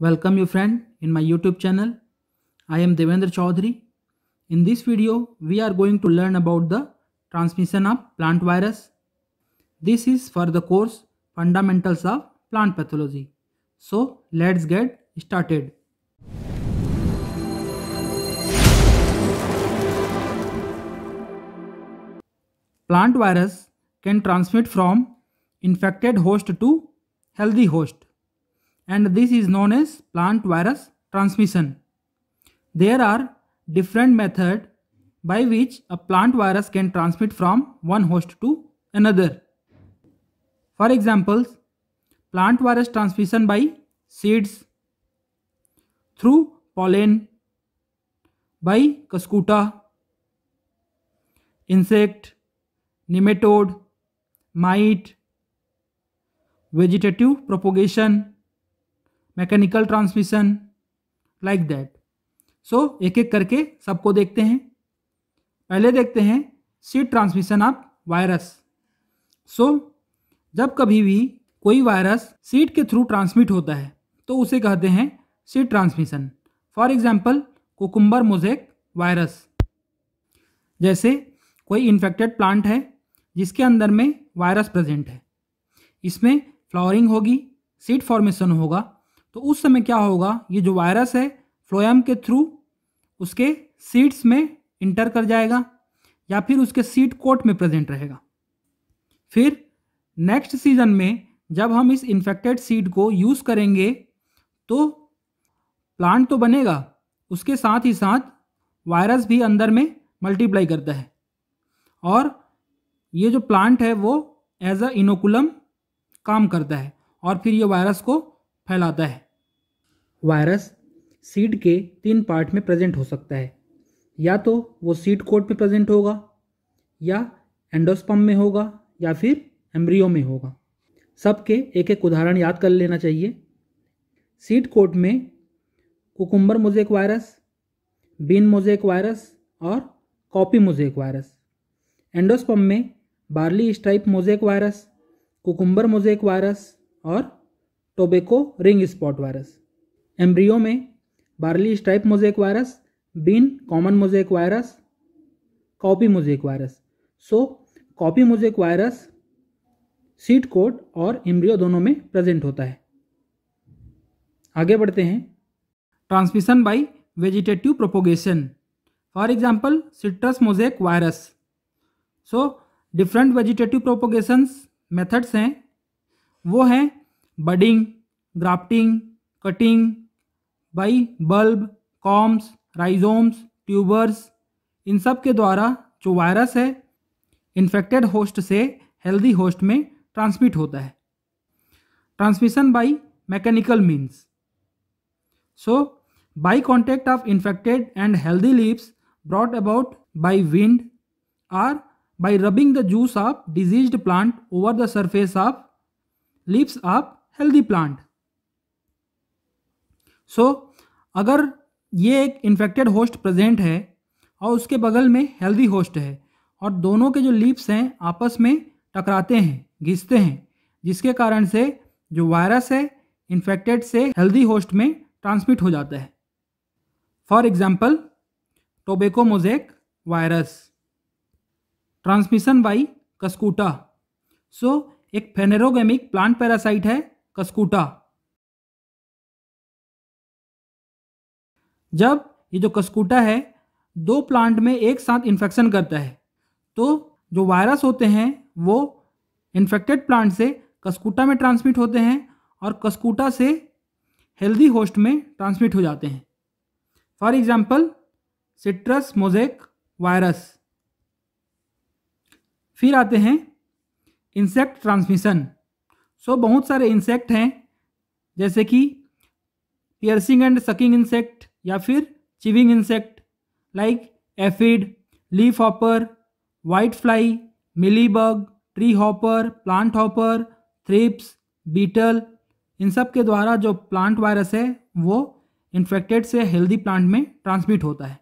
Welcome you friend in my YouTube channel. I am Devendra Chaudhary. In this video, we are going to learn about the transmission of plant virus. This is for the course Fundamentals of Plant Pathology. So let's get started. Plant virus can transmit from infected host to healthy host and this is known as plant virus transmission. There are different methods by which a plant virus can transmit from one host to another. For examples, plant virus transmission by seeds, through pollen, by cascuta, insect, nematode, mite, vegetative propagation, mechanical transmission like that so एक एक करके सबको देखते हैं पहले देखते हैं seed transmission of virus so जब कभी भी कोई वायरस सीड के थ्रू ट्रांसमिट होता है तो उसे कहते हैं seed transmission for example cucumber mosaic virus जैसे कोई इन्फेक्टेड प्लांट है जिसके अंदर में वायरस प्रेजेंट है इसमें फ्लावरिंग होगी सीड फॉर्मेशन होगा तो उस समय क्या होगा ये जो वायरस है फ्लोएम के थ्रू उसके सीड्स में इंटर कर जाएगा या फिर उसके सीड कोट में प्रेजेंट रहेगा फिर नेक्स्ट सीजन में जब हम इस इन्फेक्टेड सीड को यूज़ करेंगे तो प्लांट तो बनेगा उसके साथ ही साथ वायरस भी अंदर में मल्टीप्लाई करता है और ये जो प्लांट है वो एज अ इनोकुलम काम करता है और फिर ये वायरस को फैलाता है वायरस सीड के तीन पार्ट में प्रेजेंट हो सकता है या तो वो सीड कोट में प्रेजेंट होगा या एंडोस्पम में होगा या फिर एम्ब्रियो में होगा सबके एक एक उदाहरण याद कर लेना चाहिए सीड कोट में cucumber mosaic virus bean mosaic virus और कॉपी मोजेक वायरस एंडोस्पम में barley stripe mosaic virus cucumber mosaic virus और tobacco ring spot virus embryo में barley stripe mosaic virus bean common mosaic virus cowpea mosaic virus so cowpea mosaic virus seed coat और embryo दोनों में present होता है आगे बढ़ते हैं transmission by vegetative propagation for example citrus mosaic virus so different vegetative propagations methods हैं वो हैं बडिंग ग्राफ्टिंग कटिंग भाई बल्ब कॉम्स राइजोम्स ट्यूबर्स इन सब के द्वारा जो वायरस है इन्फेक्टेड होस्ट से हेल्दी होस्ट में ट्रांसमिट होता है transmission by mechanical means so by contact of infected and healthy leaves brought about by wind or by rubbing the juice of disease plant over the surface of leaves of healthy plant so so, अगर ये एक infected host present है और उसके बगल में healthy host है और दोनों के जो लीप्स हैं आपस में टकराते हैं घिसते हैं जिसके कारण से जो वायरस है इन्फेक्टेड से हेल्दी होस्ट में ट्रांसमिट हो जाता है for example tobacco mosaic virus transmission by cuscuta so एक फेनेरोगेमिक प्लांट पैरासाइट है कस्कूटा जब ये जो कस्कूटा है दो प्लांट में एक साथ इन्फेक्शन करता है तो जो वायरस होते हैं वो इन्फेक्टेड प्लांट से कस्कूटा में ट्रांसमिट होते हैं और कस्कूटा से हेल्दी होस्ट में ट्रांसमिट हो जाते हैं for example citrus mosaic virus फिर आते हैं इंसेक्ट ट्रांसमिशन सो बहुत सारे इंसेक्ट हैं जैसे कि पियर्सिंग एंड सकिंग इंसेक्ट या फिर chewing insect like aphid leaf hopper white fly bug tree hopper plant hopper thrips beetle इन सब के द्वारा जो प्लांट वायरस है वो इन्फेक्टेड से हेल्दी प्लांट में ट्रांसमिट होता है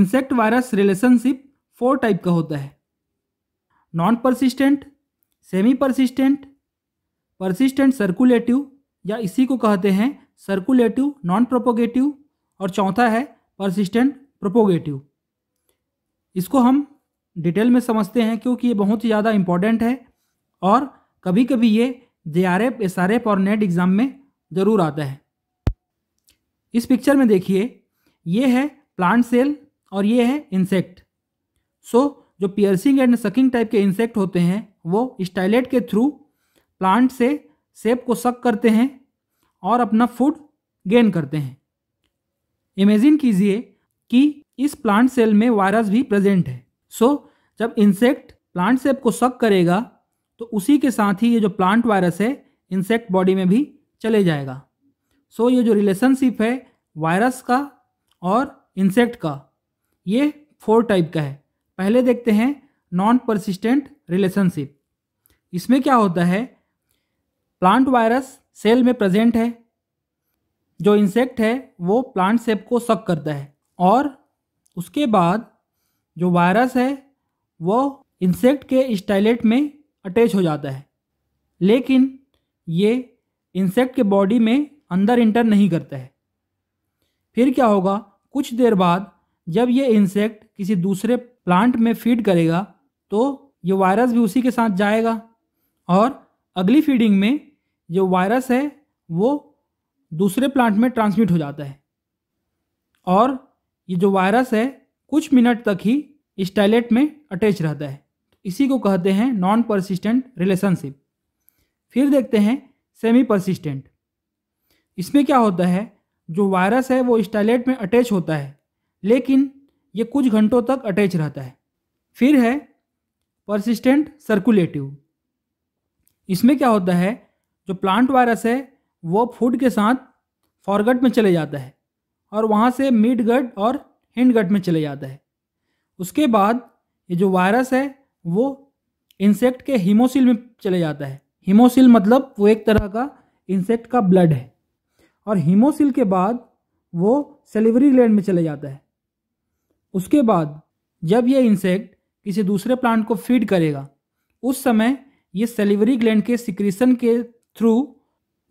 insect virus relationship four type का होता है non persistent semi persistent persistent circulative या इसी को कहते हैं सर्कुलेटिव नॉन प्रोपोगेटिव और चौथा है परसिस्टेंट प्रोपोगेटिव इसको हम डिटेल में समझते हैं क्योंकि ये बहुत ही ज़्यादा इम्पॉर्टेंट है और कभी कभी ये J R F S R F और नेट एग्ज़ाम में ज़रूर आता है इस पिक्चर में देखिए ये है प्लांट सेल और ये है इंसेक्ट सो so, जो पियर्सिंग एंड सकिंग टाइप के इंसेक्ट होते हैं वो स्टाइलेट के थ्रू प्लांट से सेप को सक करते हैं और अपना फूड गेन करते हैं इमेजिन कीजिए कि इस प्लांट सेल में वायरस भी प्रेजेंट है सो so, जब इंसेक्ट प्लांट सेल को सक करेगा तो उसी के साथ ही ये जो प्लांट वायरस है इंसेक्ट बॉडी में भी चले जाएगा सो so, ये जो रिलेशनशिप है वायरस का और इंसेक्ट का ये फोर टाइप का है पहले देखते हैं नॉन परसिस्टेंट रिलेशनशिप इसमें क्या होता है प्लांट वायरस सेल में प्रेजेंट है जो इंसेक्ट है वो प्लांट सेप को सक करता है और उसके बाद जो वायरस है वो इंसेक्ट के स्टाइलेट में अटैच हो जाता है लेकिन ये इंसेक्ट के बॉडी में अंदर इंटर नहीं करता है फिर क्या होगा कुछ देर बाद जब ये इंसेक्ट किसी दूसरे प्लांट में फीड करेगा तो ये वायरस भी उसी के साथ जाएगा और अगली फीडिंग में जो वायरस है वो दूसरे प्लांट में ट्रांसमिट हो जाता है और ये जो वायरस है कुछ मिनट तक ही स्टाइलेट में अटैच रहता है इसी को कहते हैं नॉन परसिस्टेंट रिलेशनशिप फिर देखते हैं सेमी परसिस्टेंट इसमें क्या होता है जो वायरस है वो स्टाइलेट में अटैच होता है लेकिन ये कुछ घंटों तक अटैच रहता है फिर है परसिस्टेंट सर्कुलेटिव इसमें क्या होता है जो प्लांट वायरस है वो फूड के साथ फॉरगट में चले जाता है और वहाँ से मिड गट और हिंड गट में चले जाता है उसके बाद ये जो वायरस है वो इंसेक्ट के हीमोसिल में चले जाता है हीमोसिल मतलब वो एक तरह का इंसेक्ट का ब्लड है और हीमोसिल के बाद वो सेलिवरी ग्लैंड में चले जाता है उसके बाद जब ये इंसेक्ट किसी दूसरे प्लांट को फीड करेगा उस समय ये सेलिवरी ग्लैंड के सिक्रीसन के थ्रू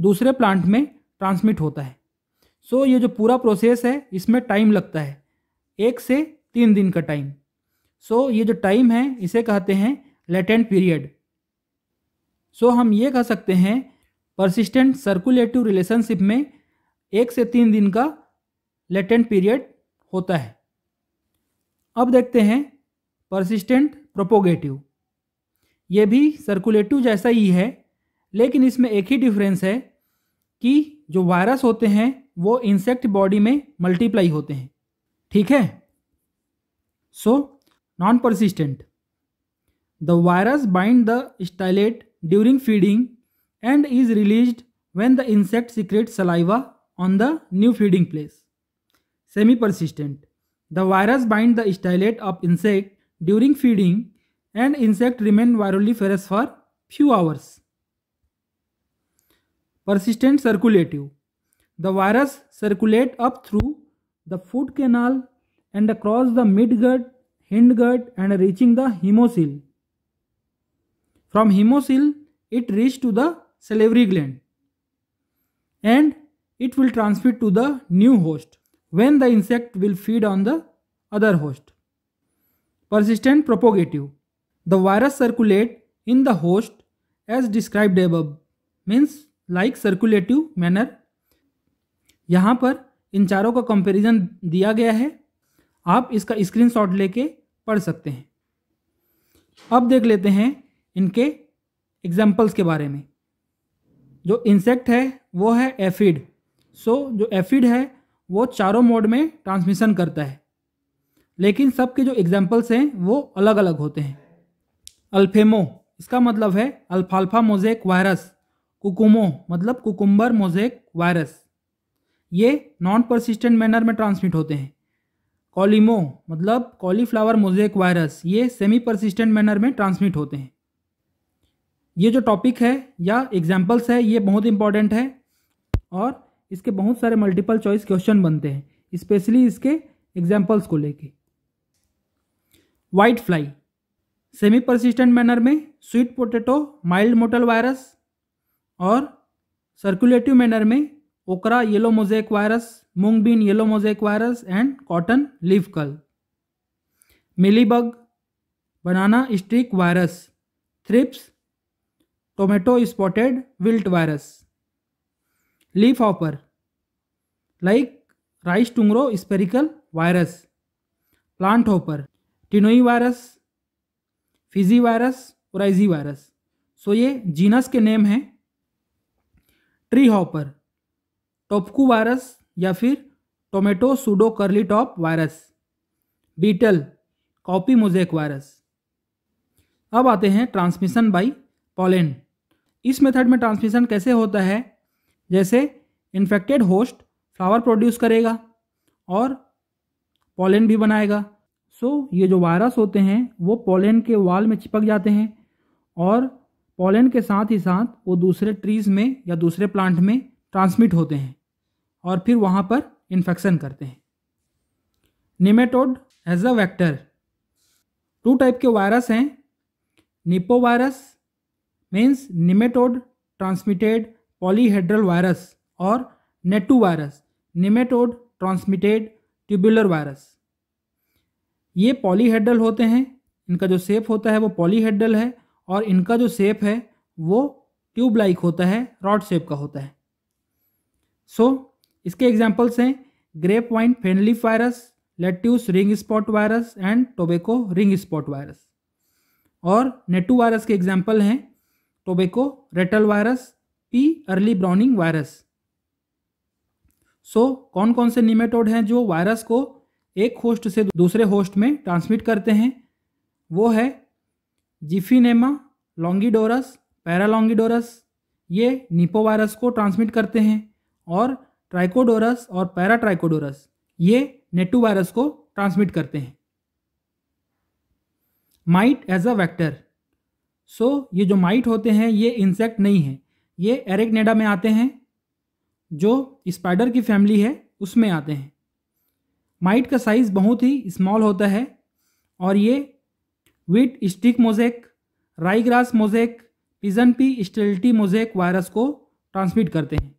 दूसरे प्लांट में ट्रांसमिट होता है सो so, ये जो पूरा प्रोसेस है इसमें टाइम लगता है एक से तीन दिन का टाइम सो so, ये जो टाइम है इसे कहते हैं लेटेंट पीरियड सो हम ये कह सकते हैं परसिस्टेंट सर्कुलेटिव रिलेशनशिप में एक से तीन दिन का लेटेंट पीरियड होता है अब देखते हैं परसिस्टेंट प्रोपोगेटिव ये भी सर्कुलेटिव जैसा ही है लेकिन इसमें एक ही डिफरेंस है कि जो वायरस होते हैं वो इंसेक्ट बॉडी में मल्टीप्लाई होते हैं ठीक है so non persistent the virus bind the stylet during feeding and is release when the insect secrete saliva on the new feeding place semi persistent the virus bind the stylet of insect during feeding and insect remain viruliferous for few hours persistent circulative. The virus circulate up through the food canal and across the midgut, hindgut and reaching the hemocele. From hemocele, it reach to the salivary gland and it will transmit to the new host when the insect will feed on the other host. Persistent propagative. The virus circulate in the host as described above means like circulative manner यहाँ पर इन चारों का comparison दिया गया है आप इसका screenshot लेके पढ़ सकते हैं अब देख लेते हैं इनके एग्जाम्पल्स के बारे में जो इंसेक्ट है वो है एफिड सो so, जो एफिड है वो चारों मोड में ट्रांसमिशन करता है लेकिन सबके जो एग्जाम्पल्स हैं वो अलग अलग होते हैं अल्फेमो इसका मतलब है अल्फाल्फा मोजेक वायरस कुकुमो मतलब कुकुम्बर मोजेक वायरस ये नॉन परसिस्टेंट मैनर में ट्रांसमिट होते हैं कॉलीमो मतलब कॉलीफ्लावर मोजेक वायरस ये सेमी परसिस्टेंट मैनर में ट्रांसमिट होते हैं ये जो टॉपिक है या एग्जाम्पल्स है ये बहुत इंपॉर्टेंट है और इसके बहुत सारे मल्टीपल चॉइस क्वेश्चन बनते हैं स्पेशली इसके एग्जाम्पल्स को लेके white fly semi persistent manner में sweet potato mild mottle virus और सर्कुलेटिव मैनर में okra yellow mosaic virus moong bean yellow mosaic virus and cotton leaf curl mealybug banana streak virus thrips tomato spotted wilt virus leaf hopper like rice tungro spherical virus plant hopper tenui virus Fiji virus और आइजी virus so ये genus के name हैं tree hopper टोपकू virus या फिर tomato pseudo curly top virus beetle cowpea mosaic virus अब आते हैं ट्रांसमिशन बाय पॉलेन इस मेथड में ट्रांसमिशन कैसे होता है जैसे इन्फेक्टेड होस्ट फ्लावर प्रोड्यूस करेगा और पॉलेन भी बनाएगा सो so, ये जो वायरस होते हैं वो पॉलेन के वाल में चिपक जाते हैं और पॉलन के साथ ही साथ वो दूसरे ट्रीज़ में या दूसरे प्लांट में ट्रांसमिट होते हैं और फिर वहाँ पर इन्फेक्शन करते हैं nematode as a vector two type के वायरस हैं nepo virus means nematode transmitted polyhedral virus और netu virus nematode transmitted tubular virus ये पॉलीहेड्रल होते हैं इनका जो सेप होता है वो पॉलीहेड्रल है और इनका जो सेप है वो ट्यूब लाइक होता है रॉड सेप का होता है सो so, इसके एग्जाम्पल्स हैं grape vine fanleaf virus lettuce ring spot virus and tobacco ring spot virus और नेटू वायरस के एग्जाम्पल हैं tobacco rattle virus pea early browning virus so कौन कौन से निमेटोड हैं जो वायरस को एक होस्ट से दूसरे होस्ट में ट्रांसमिट करते हैं वो है जिफिनेमा लॉन्गिडोरस पैरालोंगिडोरस ये वायरस को ट्रांसमिट करते हैं और ट्राइकोडोरस और पैराट्राइकोडोरस ये नेटू वायरस को ट्रांसमिट करते हैं mite as a vector so ये जो माइट होते हैं ये इंसेक्ट नहीं है ये एरेगनेडा में आते हैं जो स्पाइडर की फैमिली है उसमें आते हैं माइट का साइज़ बहुत ही स्मॉल होता है और ये wheat streak mosaic rye grass mosaic pigeon pea sterility mosaic virus को ट्रांसमिट करते हैं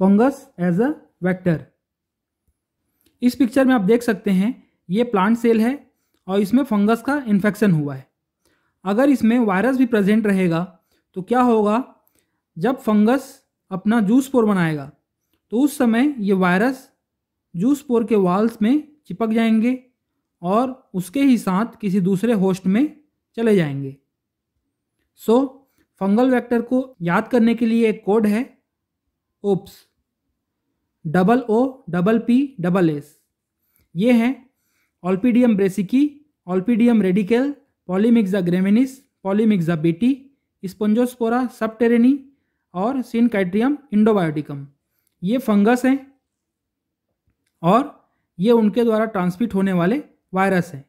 फंगस एज अ वेक्टर इस पिक्चर में आप देख सकते हैं ये प्लांट सेल है और इसमें फंगस का इन्फेक्शन हुआ है अगर इसमें वायरस भी प्रेजेंट रहेगा तो क्या होगा जब फंगस अपना जूस पोर बनाएगा तो उस समय ये वायरस जूस पोर के वाल्स में चिपक जाएंगे और उसके ही साथ किसी दूसरे होस्ट में चले जाएंगे सो फंगल वेक्टर को याद करने के लिए एक कोड है oops double O double P double S ये है Olpidium brassicae Olpidium radicale Polymyxa graminis Polymyxa betae Spongospora subterranea और सिनकाइट्रियम इंडोबायोटिकम ये फंगस हैं और ये उनके द्वारा ट्रांसमिट होने वाले वायरस है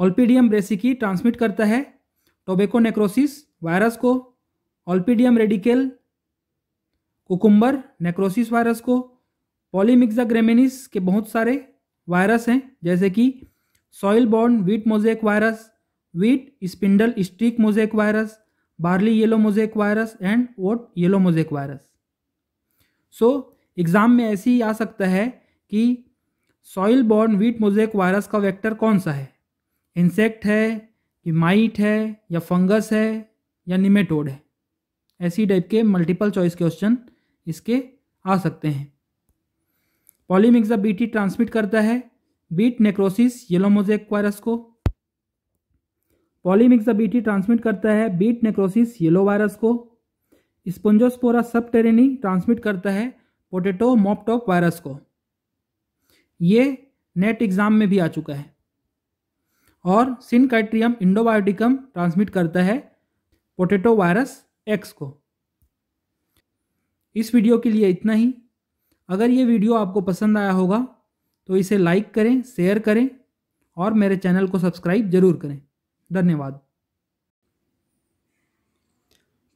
ऑल्पीडियम ब्रेसिकी ट्रांसमिट करता है टोबेको नेक्रोसिस वायरस को Olpidium radicale cucumber necrosis virus को पॉलीमिक्सा ग्रेमिनिस के बहुत सारे वायरस हैं जैसे कि soil borne wheat mosaic virus wheat spindle streak mosaic virus barley yellow mosaic virus and oat yellow mosaic virus so exam में ऐसे ही आ सकता है कि soil borne wheat mosaic virus का वेक्टर कौन सा है इंसेक्ट है कि माइट है या फंगस है या निमेटोड है ऐसी टाइप के मल्टीपल चॉइस क्वेश्चन इसके आ सकते हैं पॉलीमिक्सा बीटी ट्रांसमिट करता है beet necrosis yellow mosaic virus को पॉलीमिक्सा बीटी ट्रांसमिट करता है बीट नेक्रोसिस येलो वायरस को स्पंजोस्पोरा सब ट्रांसमिट करता है पोटेटो मॉपटॉप वायरस को ये नेट एग्ज़ाम में भी आ चुका है और सिनकाइट्रियम इंडोबायोटिकम ट्रांसमिट करता है पोटेटो वायरस एक्स को इस वीडियो के लिए इतना ही अगर ये वीडियो आपको पसंद आया होगा तो इसे लाइक करें शेयर करें और मेरे चैनल को सब्सक्राइब ज़रूर करें धन्यवाद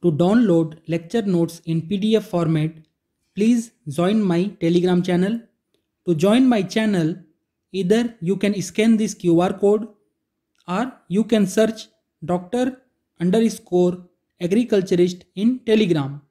to download lecture notes in P D F format please join my Telegram channel To join my channel, either you can scan this QR code or you can search Dr. underscore agriculturist in Telegram.